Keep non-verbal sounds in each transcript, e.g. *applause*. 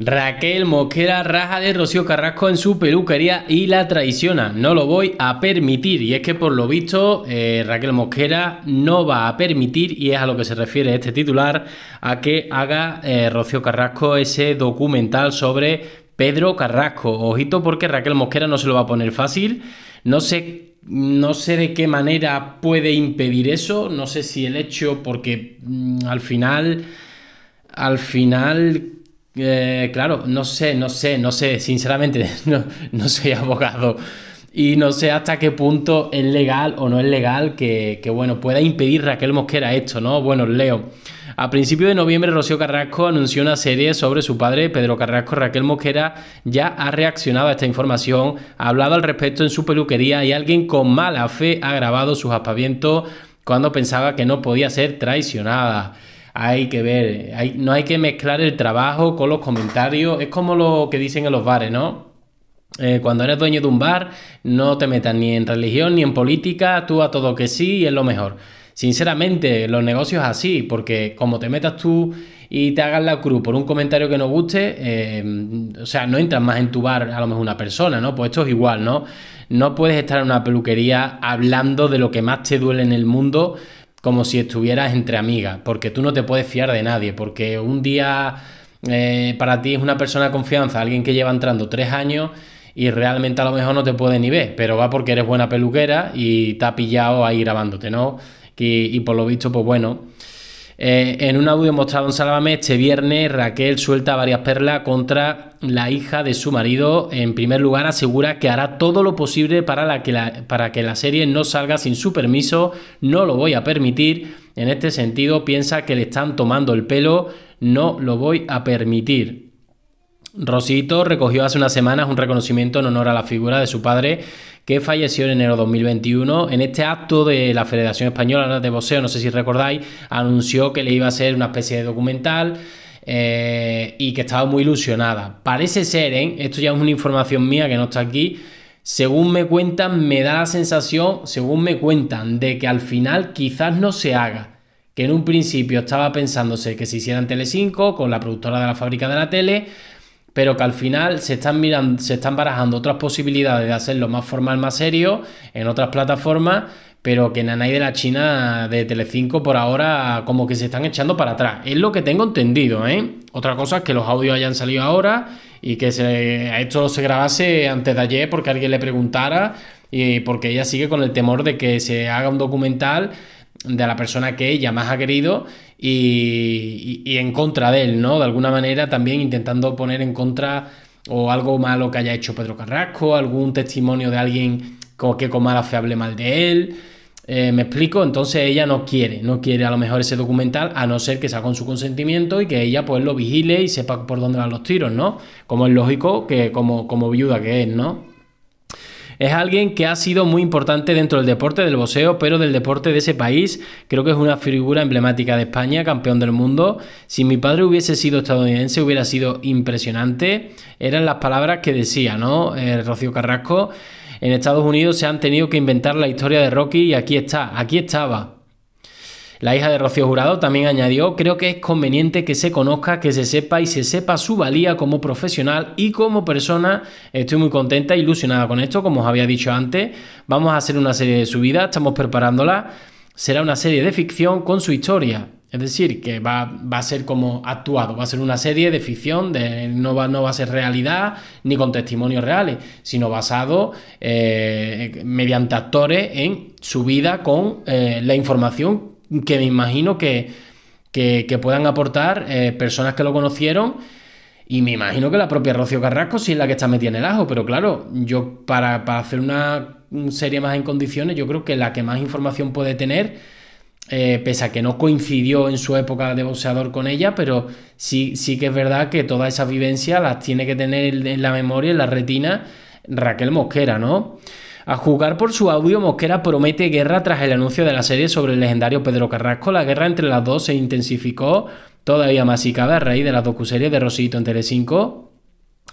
Raquel Mosquera raja de Rocío Carrasco en su peluquería y la traiciona. No lo voy a permitir. Y es que por lo visto eh, Raquel Mosquera no va a permitir, y es a lo que se refiere este titular, a que haga eh, Rocío Carrasco ese documental sobre Pedro Carrasco. Ojito porque Raquel Mosquera no se lo va a poner fácil. No sé no sé de qué manera puede impedir eso, no sé si el hecho, porque mm, al final, al final eh, claro, no sé, no sé, no sé, sinceramente, *laughs* no, soy abogado y no sé hasta qué punto es legal o no es legal que, bueno, pueda impedir Raquel Mosquera esto, ¿no? Bueno, leo. A principios de noviembre, Rocío Carrasco anunció una serie sobre su padre, Pedro Carrasco. Raquel Mosquera ya ha reaccionado a esta información, ha hablado al respecto en su peluquería y alguien con mala fe ha grabado sus aspavientos cuando pensaba que no podía ser traicionada hay que ver, hay, no hay que mezclar el trabajo con los comentarios, es como lo que dicen en los bares, ¿no? Eh, cuando eres dueño de un bar, no te metas ni en religión ni en política, tú a todo que sí y es lo mejor. Sinceramente, los negocios así, porque como te metas tú y te hagas la cruz por un comentario que no guste, eh, o sea, no entras más en tu bar a lo mejor una persona, ¿no? Pues esto es igual, ¿no? No puedes estar en una peluquería hablando de lo que más te duele en el mundo como si estuvieras entre amigas, porque tú no te puedes fiar de nadie, porque un día eh, para ti es una persona de confianza, alguien que lleva entrando tres años y realmente a lo mejor no te puede ni ver, pero va porque eres buena peluquera y te ha pillado ahí grabándote, ¿no? y por lo visto, pues bueno eh, en un audio mostrado en Sálvame este viernes, Raquel suelta varias perlas contra la hija de su marido. En primer lugar, asegura que hará todo lo posible para, que, la, para que la serie no salga sin su permiso. No lo voy a permitir. En este sentido, piensa que le están tomando el pelo. No lo voy a permitir. Rosito recogió hace unas semanas un reconocimiento en honor a la figura de su padre que falleció en enero de 2021. En este acto de la Federación Española de Boxeo, no sé si recordáis, anunció que le iba a hacer una especie de documental. Eh, y que estaba muy ilusionada. Parece ser, ¿eh? esto ya es una información mía que no está aquí, según me cuentan, me da la sensación, según me cuentan, de que al final quizás no se haga. Que en un principio estaba pensándose que se hicieran en Tele5 con la productora de la fábrica de la tele, pero que al final se están mirando, se están barajando otras posibilidades de hacerlo más formal, más serio, en otras plataformas, pero que Nanay de la China de Telecinco por ahora como que se están echando para atrás. Es lo que tengo entendido, ¿eh? Otra cosa es que los audios hayan salido ahora y que se, esto se grabase antes de ayer porque alguien le preguntara y porque ella sigue con el temor de que se haga un documental de la persona que ella más ha querido y, en contra de él, ¿no? De alguna manera también intentando poner en contra o algo malo que haya hecho Pedro Carrasco, algún testimonio de alguien que con mala fe hable mal de él. Eh, ¿Me explico? Entonces ella no quiere, no quiere a lo mejor ese documental, a no ser que sea con su consentimiento y que ella pues lo vigile y sepa por dónde van los tiros, ¿no? Como es lógico que como, como viuda que es, ¿no? Es alguien que ha sido muy importante dentro del deporte del boxeo, pero del deporte de ese país. Creo que es una figura emblemática de España, campeón del mundo. Si mi padre hubiese sido estadounidense, hubiera sido impresionante. Eran las palabras que decía, ¿no? Eh, Rocío Carrasco. En Estados Unidos se han tenido que inventar la historia de Rocky y aquí está, aquí estaba. La hija de Rocío Jurado también añadió, creo que es conveniente que se conozca, que se sepa y se sepa su valía como profesional y como persona. Estoy muy contenta e ilusionada con esto, como os había dicho antes. Vamos a hacer una serie de vida, estamos preparándola. Será una serie de ficción con su historia. Es decir, que va, a ser como actuado, va a ser una serie de ficción, de, no, va, a ser realidad ni con testimonios reales, sino basado eh, mediante actores en su vida con eh, la información que me imagino que, que, puedan aportar eh, personas que lo conocieron. Y me imagino que la propia Rocio Carrasco sí es la que está metida en el ajo, pero claro, yo para, para hacer una serie más en condiciones, yo creo que la que más información puede tener, eh, pese a que no coincidió en su época de boxeador con ella, pero sí, sí que es verdad que todas esas vivencias las tiene que tener en la memoria, en la retina, Raquel Mosquera, ¿no? A jugar por su audio, Mosquera promete guerra tras el anuncio de la serie sobre el legendario Pedro Carrasco. La guerra entre las dos se intensificó todavía más y cada a raíz de la docuserie de Rosito en TV5.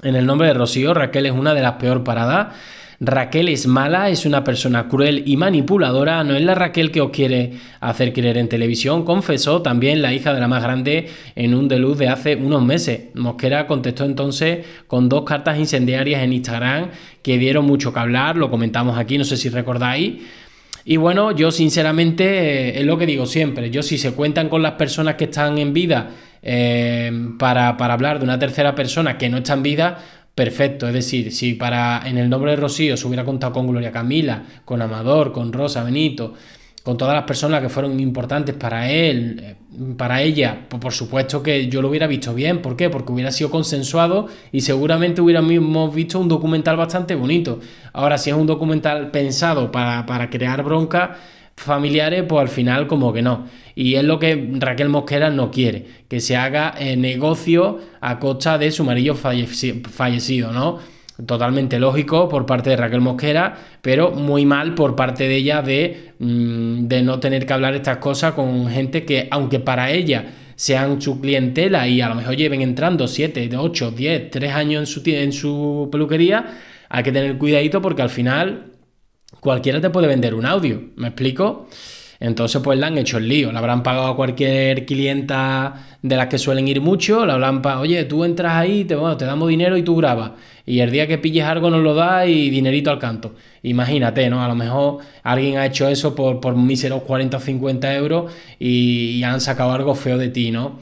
En el nombre de Rocío, Raquel es una de las peor paradas Raquel es mala, es una persona cruel y manipuladora, no es la Raquel que os quiere hacer creer en televisión, confesó también la hija de la más grande en un deluz de hace unos meses. Mosquera contestó entonces con dos cartas incendiarias en Instagram que dieron mucho que hablar, lo comentamos aquí, no sé si recordáis. Y bueno, yo sinceramente eh, es lo que digo siempre, yo si se cuentan con las personas que están en vida eh, para, para hablar de una tercera persona que no está en vida, perfecto. Es decir, si para en el nombre de Rocío se hubiera contado con Gloria Camila, con Amador, con Rosa Benito, con todas las personas que fueron importantes para él, eh, para ella, pues por supuesto que yo lo hubiera visto bien. ¿Por qué? Porque hubiera sido consensuado y seguramente hubiéramos visto un documental bastante bonito. Ahora, si es un documental pensado para, para crear bronca, familiares, pues al final como que no. Y es lo que Raquel Mosquera no quiere, que se haga eh, negocio a costa de su marido fallecido, ¿no? Totalmente lógico por parte de Raquel Mosquera, pero muy mal por parte de ella mm, de, no tener que hablar estas cosas con gente que, aunque para ella sean su clientela y a lo mejor lleven entrando 7, 8, 10, 3 años en su, en su peluquería, hay que tener cuidadito porque al final cualquiera te puede vender un audio, ¿me explico? Entonces, pues le han hecho el lío. Le habrán pagado a cualquier clienta de las que suelen ir mucho. Le habrán pagado, oye, tú entras ahí, te, te damos dinero y tú grabas. Y el día que pilles algo nos lo das y dinerito al canto. Imagínate, ¿no? A lo mejor alguien ha hecho eso por, por míseros 40 o 50 euros y, han sacado algo feo de ti, ¿no?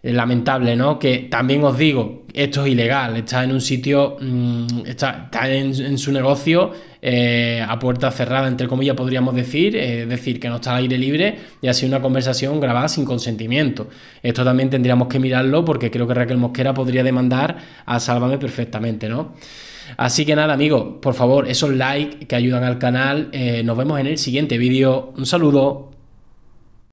lamentable, ¿no? Que también os digo, esto es ilegal, está en un sitio, mm, está, en, su negocio, eh, a puerta cerrada, entre comillas, podríamos decir, eh, es decir, que no está al aire libre y ha sido una conversación grabada sin consentimiento. Esto también tendríamos que mirarlo porque creo que Raquel Mosquera podría demandar a Sálvame perfectamente, ¿no? Así que nada, amigos, por favor, esos likes que ayudan al canal. Eh, nos vemos en el siguiente vídeo. Un saludo.